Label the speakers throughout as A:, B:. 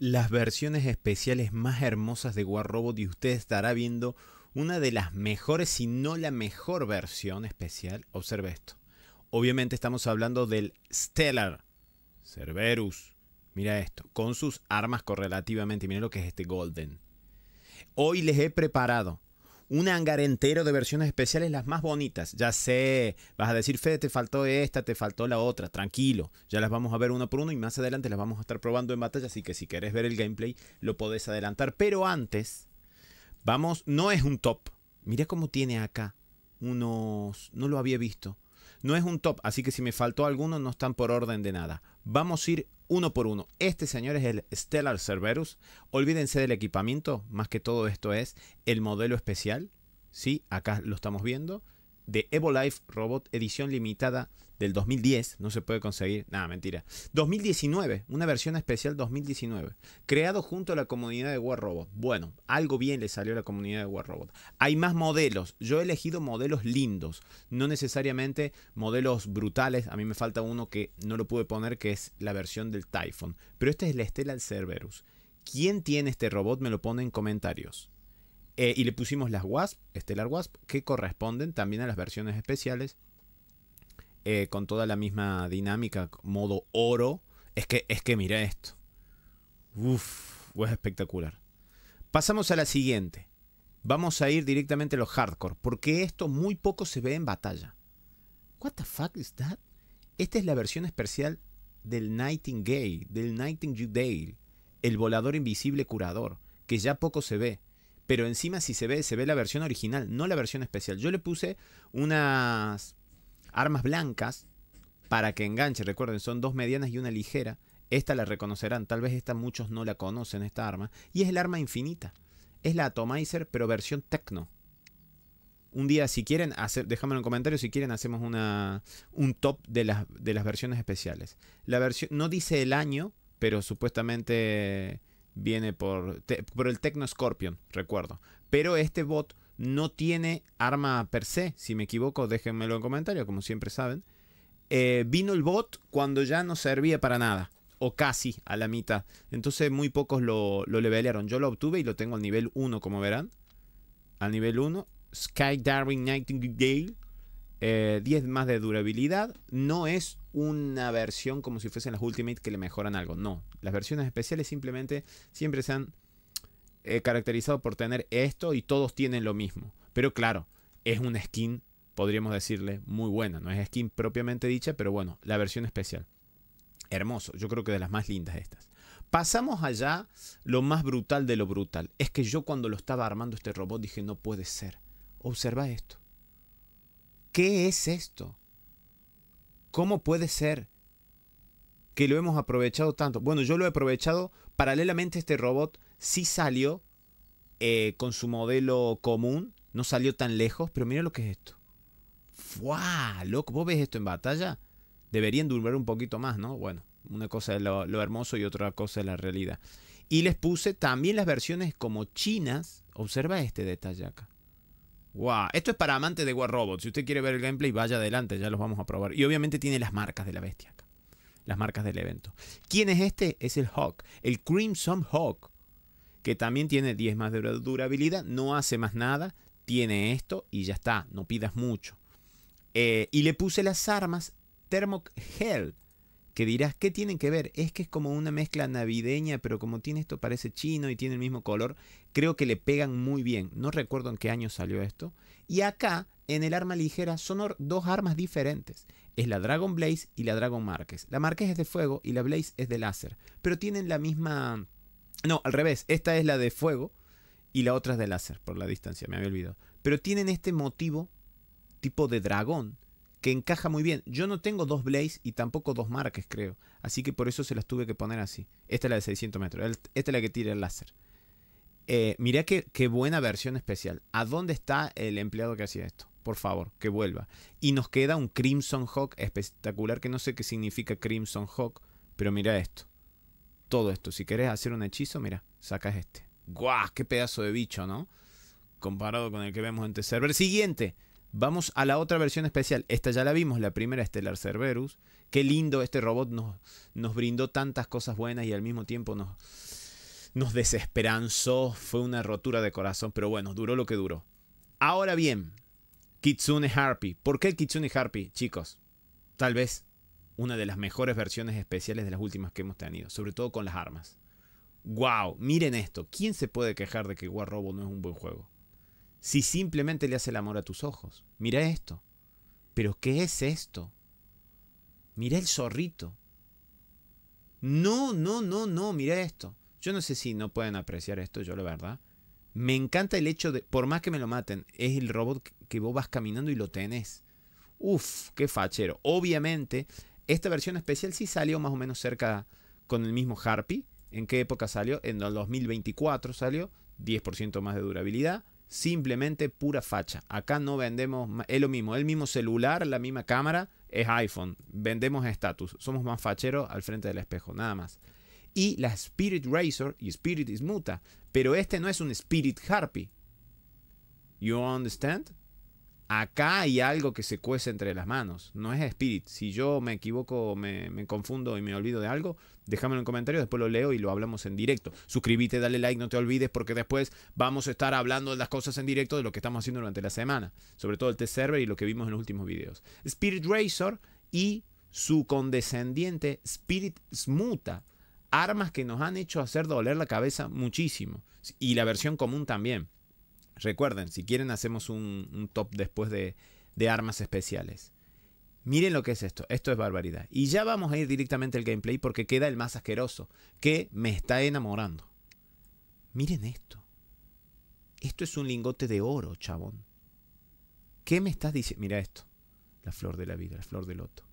A: las versiones especiales más hermosas de War Robot y usted estará viendo una de las mejores, si no la mejor versión especial. Observe esto. Obviamente estamos hablando del Stellar Cerberus. Mira esto, con sus armas correlativamente. Mira lo que es este Golden. Hoy les he preparado un hangar entero de versiones especiales, las más bonitas. Ya sé, vas a decir, Fede, te faltó esta, te faltó la otra, tranquilo. Ya las vamos a ver uno por uno y más adelante las vamos a estar probando en batalla, así que si querés ver el gameplay lo podés adelantar. Pero antes, vamos, no es un top. Mira cómo tiene acá unos... no lo había visto. No es un top, así que si me faltó alguno no están por orden de nada. Vamos a ir uno por uno. Este señor es el Stellar Cerberus. Olvídense del equipamiento, más que todo esto es el modelo especial. Sí, acá lo estamos viendo. De Life Robot, edición limitada del 2010, no se puede conseguir, nada, mentira. 2019, una versión especial 2019, creado junto a la comunidad de War Robot. Bueno, algo bien le salió a la comunidad de War Robot. Hay más modelos, yo he elegido modelos lindos, no necesariamente modelos brutales, a mí me falta uno que no lo pude poner, que es la versión del Typhon, pero este es el Stellar Cerberus. ¿Quién tiene este robot? Me lo pone en comentarios. Eh, y le pusimos las WASP, Stellar WASP, que corresponden también a las versiones especiales eh, con toda la misma dinámica, modo oro. Es que, es que mira esto. Uf, es espectacular. Pasamos a la siguiente. Vamos a ir directamente a los hardcore, porque esto muy poco se ve en batalla. What the fuck is that? Esta es la versión especial del Nightingale, del Nightingale, el volador invisible curador, que ya poco se ve. Pero encima si se ve, se ve la versión original, no la versión especial. Yo le puse unas armas blancas para que enganche. Recuerden, son dos medianas y una ligera. Esta la reconocerán, tal vez esta muchos no la conocen, esta arma. Y es el arma infinita. Es la Atomizer, pero versión Tecno. Un día, si quieren, hacer, déjamelo en comentario. si quieren, hacemos una, un top de las, de las versiones especiales. La versión, no dice el año, pero supuestamente viene por, por el Tecno Scorpion, recuerdo. Pero este bot no tiene arma per se, si me equivoco déjenmelo en comentarios, como siempre saben. Eh, vino el bot cuando ya no servía para nada, o casi a la mitad. Entonces muy pocos lo, lo levelearon. Yo lo obtuve y lo tengo al nivel 1, como verán. Al nivel 1, Sky Darwin Nightingale. 10 eh, más de durabilidad. No es una versión como si fuesen las Ultimate que le mejoran algo. No. Las versiones especiales simplemente siempre se eh, caracterizado por tener esto y todos tienen lo mismo. Pero claro, es una skin, podríamos decirle, muy buena. No es skin propiamente dicha, pero bueno, la versión especial. Hermoso, yo creo que de las más lindas estas. Pasamos allá lo más brutal de lo brutal. Es que yo cuando lo estaba armando este robot dije, no puede ser. Observa esto. ¿Qué es esto? ¿Cómo puede ser que lo hemos aprovechado tanto? Bueno, yo lo he aprovechado paralelamente este robot sí salió eh, con su modelo común, no salió tan lejos, pero mira lo que es esto. ¡Wow! Loco, vos ves esto en batalla. Deberían durar un poquito más, ¿no? Bueno, una cosa es lo, hermoso y otra cosa es la realidad. Y les puse también las versiones como chinas. Observa este detalle acá. Wow, esto es para amantes de War Robot. Si usted quiere ver el gameplay, vaya adelante, ya los vamos a probar. Y obviamente tiene las marcas de la bestia acá. Las marcas del evento. ¿Quién es este? Es el Hawk, el Crimson Hawk que también tiene 10 más de durabilidad, no hace más nada, tiene esto y ya está, no pidas mucho. Eh, y le puse las armas Thermoc Hell. que dirás, ¿qué tienen que ver? Es que es como una mezcla navideña, pero como tiene esto, parece chino y tiene el mismo color, creo que le pegan muy bien. No recuerdo en qué año salió esto. Y acá, en el arma ligera, son dos armas diferentes. Es la Dragon Blaze y la Dragon Marques. La Marques es de fuego y la Blaze es de láser, pero tienen la misma no, al revés. Esta es la de fuego y la otra es de láser, por la distancia, me había olvidado. Pero tienen este motivo tipo de dragón que encaja muy bien. Yo no tengo dos Blaze y tampoco dos marques, creo. Así que por eso se las tuve que poner así. Esta es la de 600 metros. Esta es la que tira el láser. Eh, mirá qué, qué buena versión especial. ¿A dónde está el empleado que hacía esto? Por favor, que vuelva. Y nos queda un Crimson Hawk espectacular que no sé qué significa Crimson Hawk, pero mira esto todo esto. Si quieres hacer un hechizo, mira, sacas este. ¡Guau! ¡Qué pedazo de bicho, ¿no? Comparado con el que vemos en T-Server. Siguiente. Vamos a la otra versión especial. Esta ya la vimos, la primera estelar Cerberus. Qué lindo este robot nos, nos brindó tantas cosas buenas y al mismo tiempo nos, nos desesperanzó. Fue una rotura de corazón, pero bueno, duró lo que duró. Ahora bien, Kitsune Harpy. ¿Por qué Kitsune Harpy, chicos? Tal vez una de las mejores versiones especiales de las últimas que hemos tenido, sobre todo con las armas. ¡Wow! Miren esto. ¿Quién se puede quejar de que War Robo no es un buen juego? Si simplemente le hace el amor a tus ojos. Mira esto. ¿Pero qué es esto? Mira el zorrito. No, no, no, no, mira esto. Yo no sé si no pueden apreciar esto, yo la verdad. Me encanta el hecho de, por más que me lo maten, es el robot que vos vas caminando y lo tenés. Uf, qué fachero. Obviamente, esta versión especial sí salió más o menos cerca con el mismo Harpy. ¿En qué época salió? En el 2024 salió. 10% más de durabilidad. Simplemente pura facha. Acá no vendemos. Es lo mismo. El mismo celular, la misma cámara. Es iPhone. Vendemos estatus. Somos más facheros al frente del espejo. Nada más. Y la Spirit Razor y Spirit is muta Pero este no es un Spirit Harpy. You understand? Acá hay algo que se cuece entre las manos. No es Spirit. Si yo me equivoco, me, confundo y me olvido de algo, déjame en comentario, después lo leo y lo hablamos en directo. Suscríbete, dale like, no te olvides, porque después vamos a estar hablando de las cosas en directo de lo que estamos haciendo durante la semana. Sobre todo el test server y lo que vimos en los últimos videos. Spirit Razor y su condescendiente Spirit Smuta. Armas que nos han hecho hacer doler la cabeza muchísimo. Y la versión común también. Recuerden, si quieren hacemos un, top después de, armas especiales. Miren lo que es esto, esto es barbaridad. Y ya vamos a ir directamente al gameplay porque queda el más asqueroso, que me está enamorando. Miren esto. Esto es un lingote de oro, chabón. ¿Qué me estás diciendo? Mira esto. La flor de la vida, la flor del loto.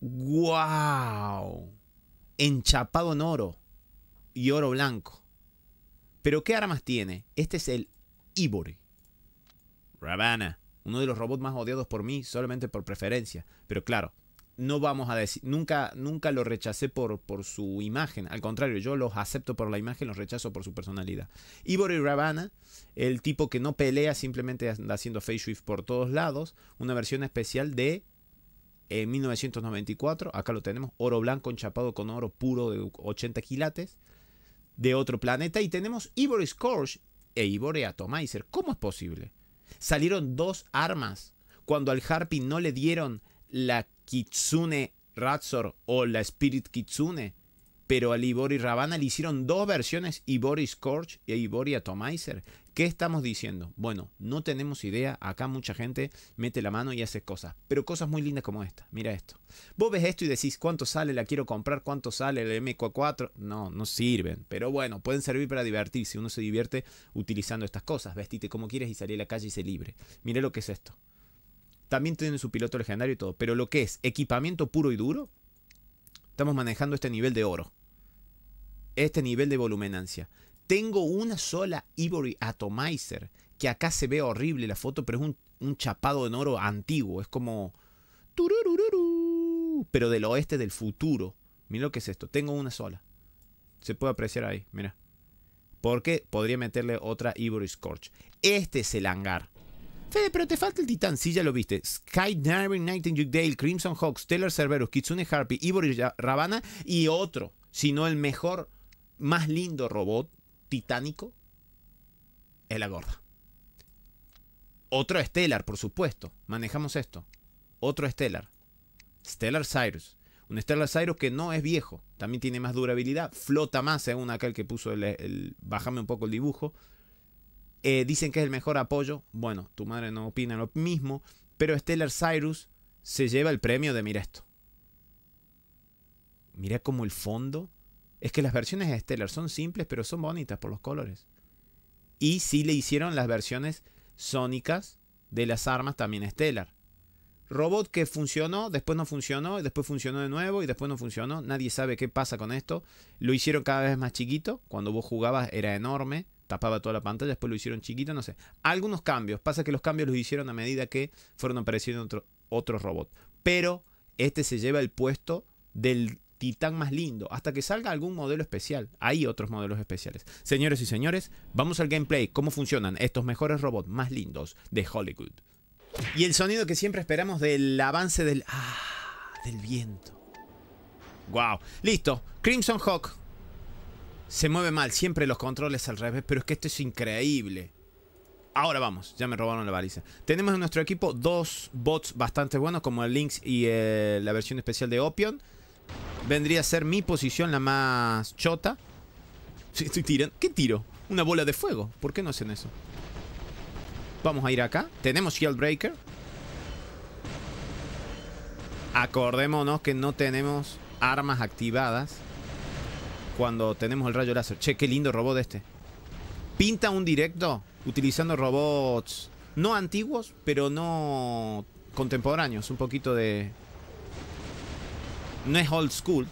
A: ¡Guau! Wow. Enchapado en oro y oro blanco. Pero ¿qué armas tiene? Este es el Ivory. Ravana. Uno de los robots más odiados por mí, solamente por preferencia. Pero claro, no vamos a decir, nunca, nunca lo rechacé por, por su imagen. Al contrario, yo los acepto por la imagen, los rechazo por su personalidad. Ivory Ravana, el tipo que no pelea, simplemente anda haciendo face shift por todos lados. Una versión especial de 1994. Eh, Acá lo tenemos, oro blanco enchapado con oro puro de 80 quilates de otro planeta y tenemos Ivory Scorch e Ivory Atomizer. ¿Cómo es posible? Salieron dos armas cuando al Harpy no le dieron la Kitsune Razor o la Spirit Kitsune pero al Ibori Rabana le hicieron dos versiones, Ibori Scorch y Ibori Atomizer. ¿Qué estamos diciendo? Bueno, no tenemos idea, acá mucha gente mete la mano y hace cosas, pero cosas muy lindas como esta, mira esto. Vos ves esto y decís, ¿cuánto sale? La quiero comprar, ¿cuánto sale el MQ4? No, no sirven, pero bueno, pueden servir para divertirse, uno se divierte utilizando estas cosas, vestite como quieres y salí a la calle y se libre. Mira lo que es esto. También tienen su piloto legendario y todo, pero lo que es equipamiento puro y duro, estamos manejando este nivel de oro este nivel de volumenancia. Tengo una sola Ivory Atomizer, que acá se ve horrible la foto, pero es un, chapado en oro antiguo. Es como... Pero del oeste del futuro. Mira lo que es esto. Tengo una sola. Se puede apreciar ahí, mira. Porque podría meterle otra Ivory Scorch. Este es el hangar. Fede, pero te falta el titán. Sí, ya lo viste. Sky Diving, Nightingale, Dale, Crimson Hawks, taylor Cerberus, Kitsune Harpy, Ivory Ravana y otro. Si no el mejor más lindo robot titánico es la gorda. Otro Stellar, por supuesto. Manejamos esto. Otro Stellar. Stellar Cyrus. Un Stellar Cyrus que no es viejo. También tiene más durabilidad. Flota más, según eh, aquel que puso el, Bájame un poco el dibujo. Eh, dicen que es el mejor apoyo. Bueno, tu madre no opina lo mismo. Pero Stellar Cyrus se lleva el premio de mira esto. Mira como el fondo es que las versiones de Stellar son simples, pero son bonitas por los colores. Y sí le hicieron las versiones sónicas de las armas también Stellar. Robot que funcionó, después no funcionó, después funcionó de nuevo y después no funcionó. Nadie sabe qué pasa con esto. Lo hicieron cada vez más chiquito. Cuando vos jugabas era enorme, tapaba toda la pantalla, después lo hicieron chiquito, no sé. Algunos cambios. Pasa que los cambios los hicieron a medida que fueron apareciendo otros robots. Pero este se lleva el puesto del titán más lindo, hasta que salga algún modelo especial. Hay otros modelos especiales. Señores y señores, vamos al gameplay. ¿Cómo funcionan estos mejores robots más lindos de Hollywood? Y el sonido que siempre esperamos del avance del... ¡Ah! Del viento. ¡Wow! Listo. Crimson Hawk. Se mueve mal. Siempre los controles al revés, pero es que esto es increíble. Ahora vamos, ya me robaron la baliza. Tenemos en nuestro equipo dos bots bastante buenos, como el Lynx y eh, la versión especial de Opion. Vendría a ser mi posición la más chota. Estoy ¿Qué tiro? Una bola de fuego. ¿Por qué no hacen eso? Vamos a ir acá. Tenemos Shieldbreaker. Acordémonos que no tenemos armas activadas cuando tenemos el rayo láser. Che, qué lindo robot este. Pinta un directo utilizando robots no antiguos, pero no contemporáneos. Un poquito de no es old school.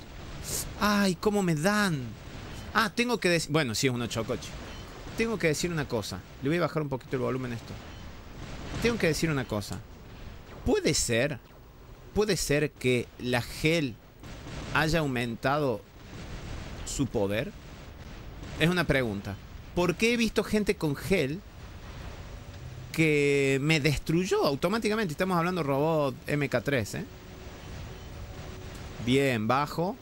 A: Ay, cómo me dan. Ah, tengo que decir... Bueno, sí, es un 8 Tengo que decir una cosa. Le voy a bajar un poquito el volumen esto. Tengo que decir una cosa. Puede ser... Puede ser que la gel haya aumentado su poder. Es una pregunta. ¿Por qué he visto gente con gel que me destruyó automáticamente? Estamos hablando robot MK3, ¿eh? Bien, bajo.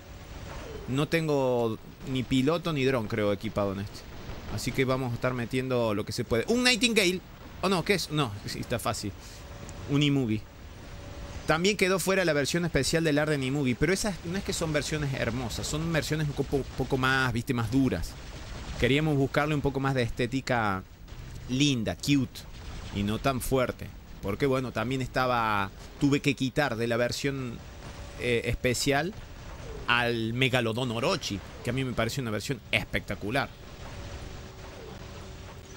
A: No tengo ni piloto ni dron, creo, equipado en este. Así que vamos a estar metiendo lo que se puede. ¡Un Nightingale! Oh, no, ¿qué es? No, está fácil. Un iMovie. También quedó fuera la versión especial del Arden E-Movie. Pero esas no es que son versiones hermosas. Son versiones un poco, poco más, viste, más duras. Queríamos buscarle un poco más de estética linda, cute. Y no tan fuerte. Porque, bueno, también estaba... Tuve que quitar de la versión eh, especial al Megalodon Orochi, que a mí me parece una versión espectacular.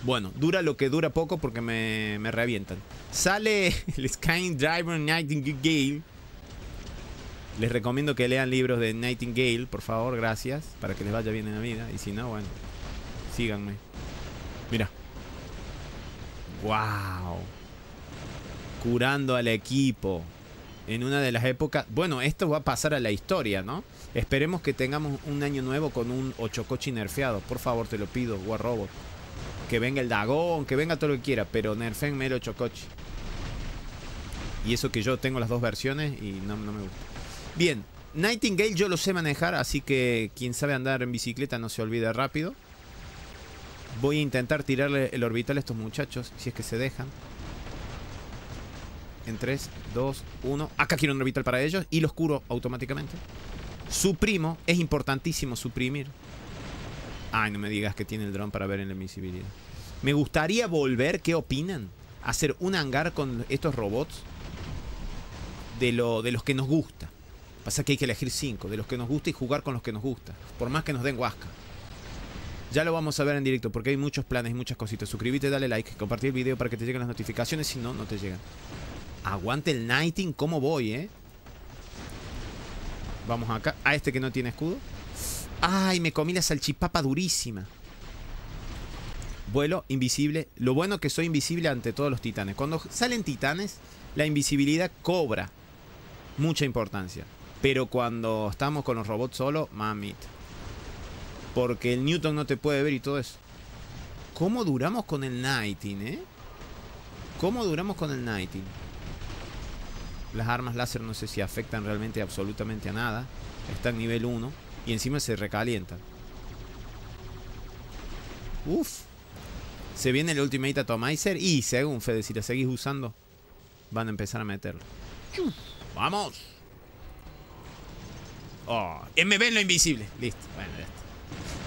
A: Bueno, dura lo que dura poco porque me, me revientan. Sale el Sky Driver Nightingale. Les recomiendo que lean libros de Nightingale, por favor, gracias, para que les vaya bien en la vida. Y si no, bueno, síganme. Mira. ¡Wow! Curando al equipo en una de las épocas. Bueno, esto va a pasar a la historia, ¿no? Esperemos que tengamos un año nuevo con un Ochocochi nerfeado. Por favor, te lo pido, War Robot. Que venga el Dagón, que venga todo lo que quiera, pero nerfenme el Ochocochi. Y eso que yo tengo las dos versiones y no, me gusta. Bien, Nightingale yo lo sé manejar, así que quien sabe andar en bicicleta no se olvide rápido. Voy a intentar tirarle el orbital a estos muchachos, si es que se dejan. En 3, 2, 1. Acá quiero un orbital para ellos. Y los curo automáticamente. Suprimo. Es importantísimo suprimir. Ay, no me digas que tiene el dron para ver en la invisibilidad. Me gustaría volver. ¿Qué opinan? Hacer un hangar con estos robots. De, lo, de los que nos gusta. Pasa que hay que elegir 5. De los que nos gusta y jugar con los que nos gusta. Por más que nos den guasca Ya lo vamos a ver en directo porque hay muchos planes y muchas cositas. Suscríbete, dale like, compartir el video para que te lleguen las notificaciones. Si no, no te llegan. Aguante el Nighting, ¿cómo voy, eh? Vamos acá. A este que no tiene escudo. ¡Ay! Me comí la salchipapa durísima. Vuelo, invisible. Lo bueno que soy invisible ante todos los titanes. Cuando salen titanes, la invisibilidad cobra mucha importancia. Pero cuando estamos con los robots solo, mamit Porque el Newton no te puede ver y todo eso. ¿Cómo duramos con el Nighting, eh? ¿Cómo duramos con el Nighting? Las armas láser no sé si afectan realmente absolutamente a nada. Está en nivel 1 y encima se recalientan Uf. Se viene el Ultimate Atomizer y según Fede, si la seguís usando, van a empezar a meterlo. ¡Vamos! Oh, eh, ven lo invisible. Listo, bueno, listo.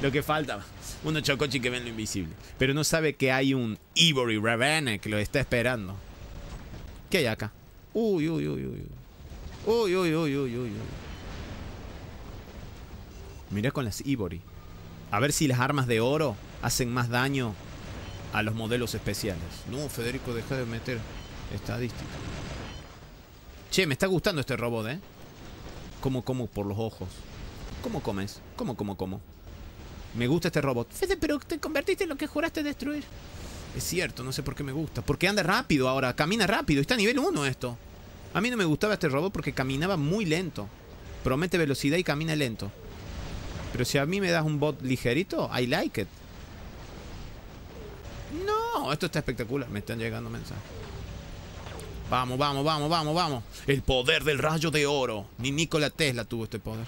A: Lo que falta, uno chocochi que ven lo invisible. Pero no sabe que hay un Ivory raven que lo está esperando. ¿Qué hay acá? Uy, uy, uy, uy. Uy, uy, uy, uy, uy. Mira con las Ivory. A ver si las armas de oro hacen más daño a los modelos especiales. No, Federico, deja de meter estadística. Che, me está gustando este robot, ¿eh? Como, como por los ojos. ¿Cómo comes? ¿Cómo, cómo, cómo? Me gusta este robot. Fede, pero te convertiste en lo que juraste destruir. Es cierto, no sé por qué me gusta. Porque anda rápido ahora, camina rápido. Está a nivel 1 esto. A mí no me gustaba este robot porque caminaba muy lento. Promete velocidad y camina lento. Pero si a mí me das un bot ligerito, I like it. No, esto está espectacular. Me están llegando mensajes. Vamos, vamos, vamos, vamos, vamos. El poder del rayo de oro. Ni Nikola Tesla tuvo este poder.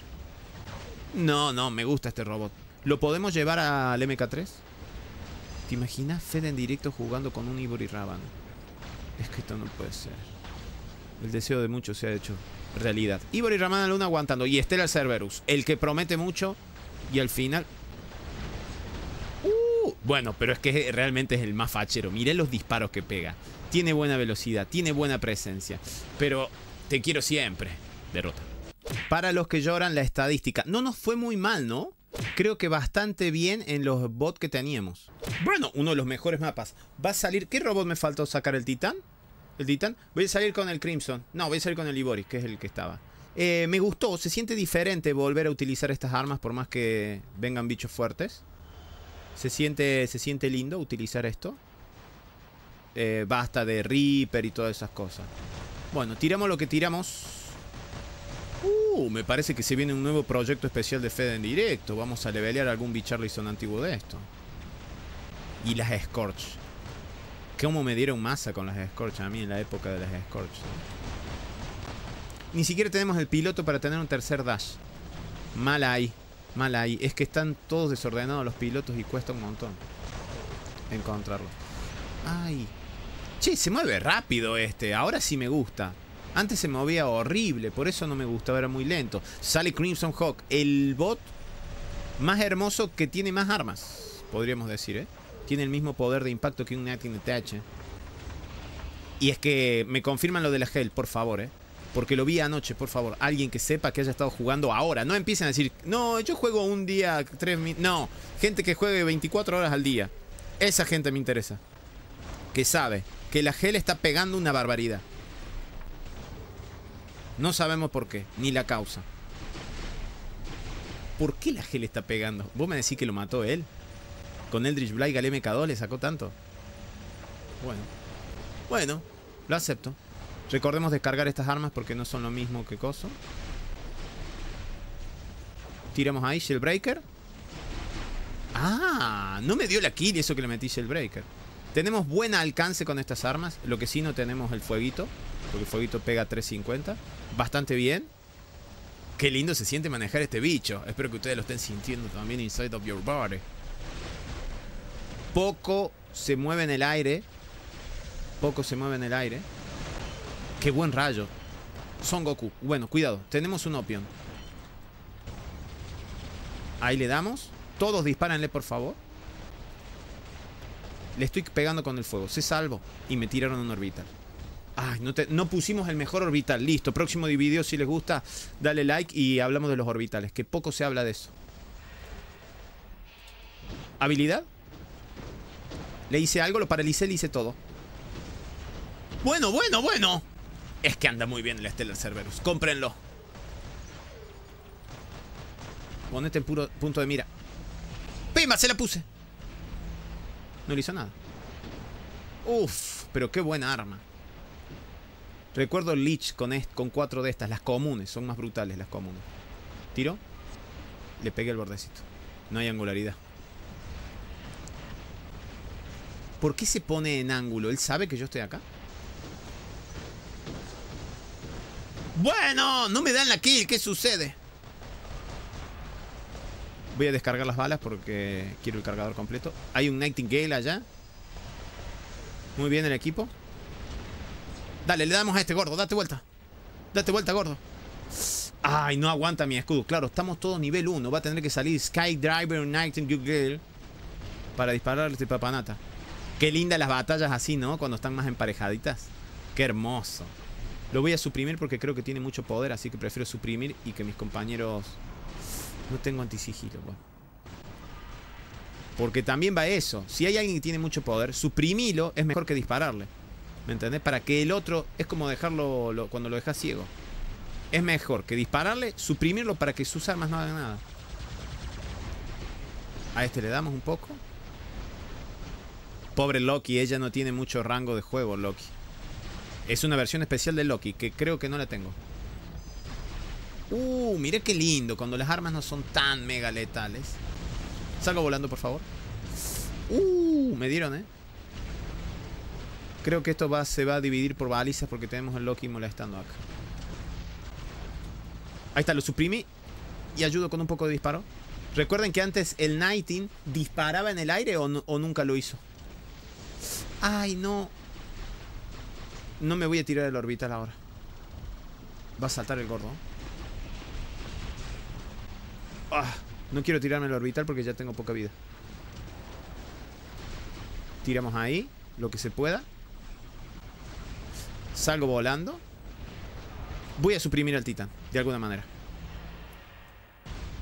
A: No, no, me gusta este robot. ¿Lo podemos llevar al MK3? ¿Te imaginas Fede en directo jugando con un Ivory y Raban? Es que esto no puede ser. El deseo de muchos se ha hecho realidad. Ibor y Ramana Luna aguantando. Y Estela Cerberus, el que promete mucho. Y al final... Uh, bueno, pero es que realmente es el más fachero. Miren los disparos que pega. Tiene buena velocidad, tiene buena presencia. Pero te quiero siempre. Derrota. Para los que lloran la estadística. No nos fue muy mal, ¿no? Creo que bastante bien en los bots que teníamos. Bueno, uno de los mejores mapas. Va a salir... ¿Qué robot me faltó sacar el titán? el titán. Voy a salir con el crimson. No, voy a salir con el Iboris, que es el que estaba. Eh, me gustó, se siente diferente volver a utilizar estas armas por más que vengan bichos fuertes. Se siente, se siente lindo utilizar esto. Eh, basta de Reaper y todas esas cosas. Bueno, tiramos lo que tiramos. Uh, me parece que se viene un nuevo proyecto especial de Fed en directo. Vamos a levelear algún bicharlison antiguo de esto. Y las Scorch. Como me dieron masa con las Scorch a mí en la época de las Scorch? Ni siquiera tenemos el piloto para tener un tercer dash. Mal ahí. Mal ahí. Es que están todos desordenados los pilotos y cuesta un montón encontrarlos. Ay. Che, se mueve rápido este. Ahora sí me gusta. Antes se movía horrible, por eso no me gusta era muy lento. Sale Crimson Hawk, el bot más hermoso que tiene más armas, podríamos decir, ¿eh? Tiene el mismo poder de impacto que un de TH. Y es que me confirman lo de la gel, por favor, ¿eh? Porque lo vi anoche, por favor. Alguien que sepa que haya estado jugando ahora. No empiecen a decir, no, yo juego un día, tres minutos. No, gente que juegue 24 horas al día. Esa gente me interesa. Que sabe que la gel está pegando una barbaridad. No sabemos por qué, ni la causa. ¿Por qué la gel está pegando? ¿Vos me decís que lo mató él? Con Eldritch Blake al MK2 le sacó tanto. Bueno. Bueno, lo acepto. Recordemos descargar estas armas porque no son lo mismo que coso. Tiramos ahí Shellbreaker. Ah, no me dio la kill eso que le metí Shellbreaker. Tenemos buen alcance con estas armas. Lo que sí no tenemos el fueguito. Porque el fueguito pega 350. Bastante bien. Qué lindo se siente manejar este bicho. Espero que ustedes lo estén sintiendo también inside of your body. Poco se mueve en el aire. Poco se mueve en el aire. Qué buen rayo. Son Goku. Bueno, cuidado. Tenemos un Opion. Ahí le damos. Todos dispárenle, por favor. Le estoy pegando con el fuego. Se salvo. Y me tiraron un orbital. Ay, no, no pusimos el mejor orbital. Listo. Próximo video, si les gusta, dale like y hablamos de los orbitales. Que poco se habla de eso. ¿Habilidad? Le hice algo, lo paralicé, le hice todo. Bueno, bueno, bueno. Es que anda muy bien el Stellar Cerberus. Cómprenlo. Ponete en puro punto de mira. ¡Pima! Se la puse. No le hizo nada. Uf, pero qué buena arma. Recuerdo el Lich con, con cuatro de estas. Las comunes. Son más brutales las comunes. Tiro. Le pegué el bordecito. No hay angularidad. ¿Por qué se pone en ángulo? ¿Él sabe que yo estoy acá? Bueno, no me dan la kill, ¿qué sucede? Voy a descargar las balas porque quiero el cargador completo. Hay un Nightingale allá. Muy bien el equipo. Dale, le damos a este gordo, date vuelta. Date vuelta, gordo. Ay, no aguanta mi escudo. Claro, estamos todos nivel 1. Va a tener que salir Skydriver Nightingale para dispararle este papanata. Qué linda las batallas así, ¿no? Cuando están más emparejaditas. Qué hermoso. Lo voy a suprimir porque creo que tiene mucho poder, así que prefiero suprimir y que mis compañeros... No tengo antisigilo, bueno Porque también va eso. Si hay alguien que tiene mucho poder, suprimilo es mejor que dispararle. ¿Me entendés? Para que el otro... Es como dejarlo cuando lo dejas ciego. Es mejor que dispararle, suprimirlo para que sus armas no hagan nada. A este le damos un poco. Pobre Loki, ella no tiene mucho rango de juego, Loki. Es una versión especial de Loki, que creo que no la tengo. Uh, mire qué lindo, cuando las armas no son tan mega letales. Salgo volando, por favor. Uh, me dieron, eh. Creo que esto va, se va a dividir por balizas porque tenemos el Loki molestando acá. Ahí está, lo suprimí y ayudo con un poco de disparo. Recuerden que antes el Nighting disparaba en el aire o nunca lo hizo. ¡Ay, no! No me voy a tirar el orbital ahora. Va a saltar el gordo. Ah, no quiero tirarme el orbital porque ya tengo poca vida. Tiramos ahí, lo que se pueda. Salgo volando. Voy a suprimir al titán, de alguna manera.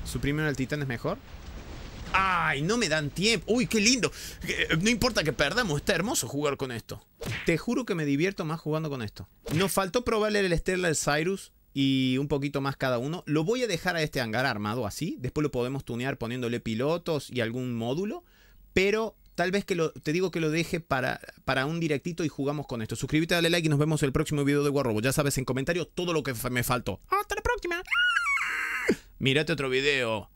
A: Suprimir al titán es mejor. Ay, no me dan tiempo. Uy, qué lindo. Eh, no importa que perdamos, está hermoso jugar con esto. Te juro que me divierto más jugando con esto. Nos faltó probarle el Stellar Cyrus y un poquito más cada uno. Lo voy a dejar a este hangar armado así. Después lo podemos tunear poniéndole pilotos y algún módulo. Pero tal vez que te digo que lo deje para, para un directito y jugamos con esto. Suscríbete, dale like y nos vemos en el próximo video de Robo. Ya sabes en comentarios todo lo que me faltó. Hasta la próxima. Mírate otro video.